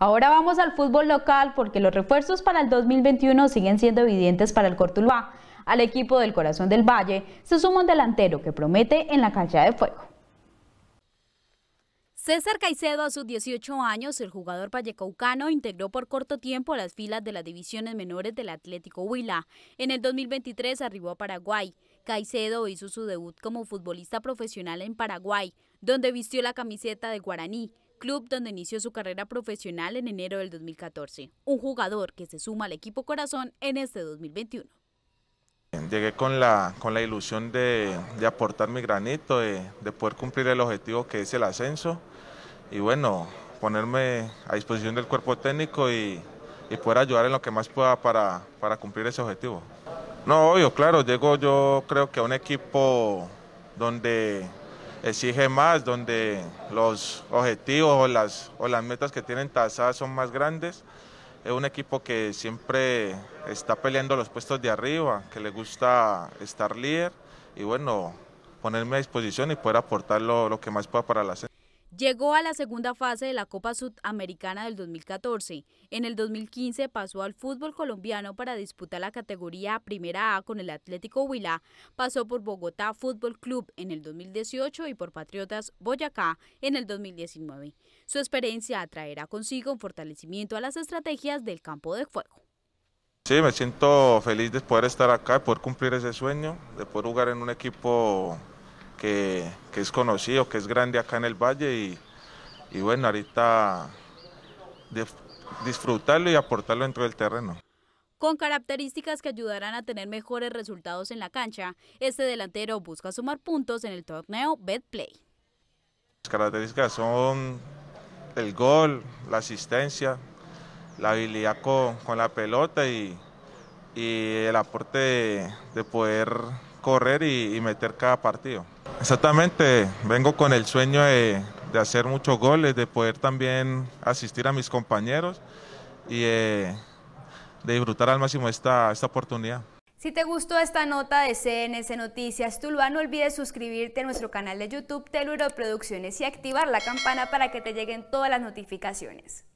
Ahora vamos al fútbol local porque los refuerzos para el 2021 siguen siendo evidentes para el Cortuluá. Al equipo del corazón del Valle se suma un delantero que promete en la cancha de fuego. César Caicedo, a sus 18 años, el jugador vallecaucano integró por corto tiempo las filas de las divisiones menores del Atlético Huila. En el 2023 arribó a Paraguay. Caicedo hizo su debut como futbolista profesional en Paraguay, donde vistió la camiseta de Guaraní club donde inició su carrera profesional en enero del 2014, un jugador que se suma al equipo Corazón en este 2021. Llegué con la, con la ilusión de, aportar mi granito, de, de, poder cumplir el objetivo que es el ascenso y bueno, ponerme a disposición del cuerpo técnico y, y poder ayudar en lo que más pueda para, para cumplir ese objetivo. No, obvio, claro, llego yo creo que a un equipo donde exige más, donde los objetivos o las, o las metas que tienen tasadas son más grandes. Es un equipo que siempre está peleando los puestos de arriba, que le gusta estar líder y bueno, ponerme a disposición y poder aportar lo, que más pueda para la serie. Llegó a la segunda fase de la Copa Sudamericana del 2014. En el 2015 pasó al fútbol colombiano para disputar la categoría Primera A con el Atlético Huila, pasó por Bogotá Fútbol Club en el 2018 y por Patriotas Boyacá en el 2019. Su experiencia atraerá consigo un fortalecimiento a las estrategias del campo de juego. Sí, me siento feliz de poder estar acá, de poder cumplir ese sueño, de poder jugar en un equipo que, es conocido, que es grande acá en el Valle y, bueno, ahorita de, disfrutarlo y aportarlo dentro del terreno. Con características que ayudarán a tener mejores resultados en la cancha, este delantero busca sumar puntos en el torneo Betplay. Las características son el gol, la asistencia, la habilidad con, la pelota y, el aporte de, de poder correr y, meter cada partido. Exactamente, vengo con el sueño de, hacer muchos goles, de poder también asistir a mis compañeros y eh, de disfrutar al máximo esta, esta oportunidad. Si te gustó esta nota de CNS Noticias Tuluá, no olvides suscribirte a nuestro canal de YouTube Teluro Producciones y activar la campana para que te lleguen todas las notificaciones.